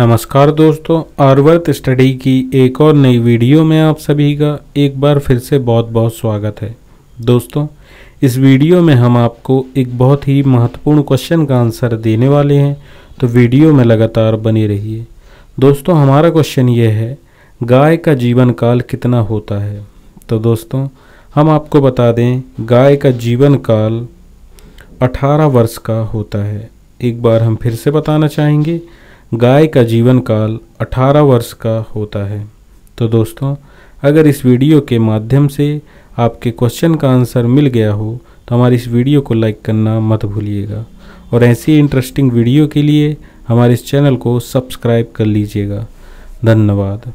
नमस्कार दोस्तों आर्वर्त स्टडी की एक और नई वीडियो में आप सभी का एक बार फिर से बहुत बहुत स्वागत है दोस्तों इस वीडियो में हम आपको एक बहुत ही महत्वपूर्ण क्वेश्चन का आंसर देने वाले हैं तो वीडियो में लगातार बने रहिए दोस्तों हमारा क्वेश्चन ये है गाय का जीवन काल कितना होता है तो दोस्तों हम आपको बता दें गाय का जीवन काल अठारह वर्ष का होता है एक बार हम फिर से बताना चाहेंगे गाय का जीवन काल 18 वर्ष का होता है तो दोस्तों अगर इस वीडियो के माध्यम से आपके क्वेश्चन का आंसर मिल गया हो तो हमारी इस वीडियो को लाइक करना मत भूलिएगा और ऐसी इंटरेस्टिंग वीडियो के लिए हमारे इस चैनल को सब्सक्राइब कर लीजिएगा धन्यवाद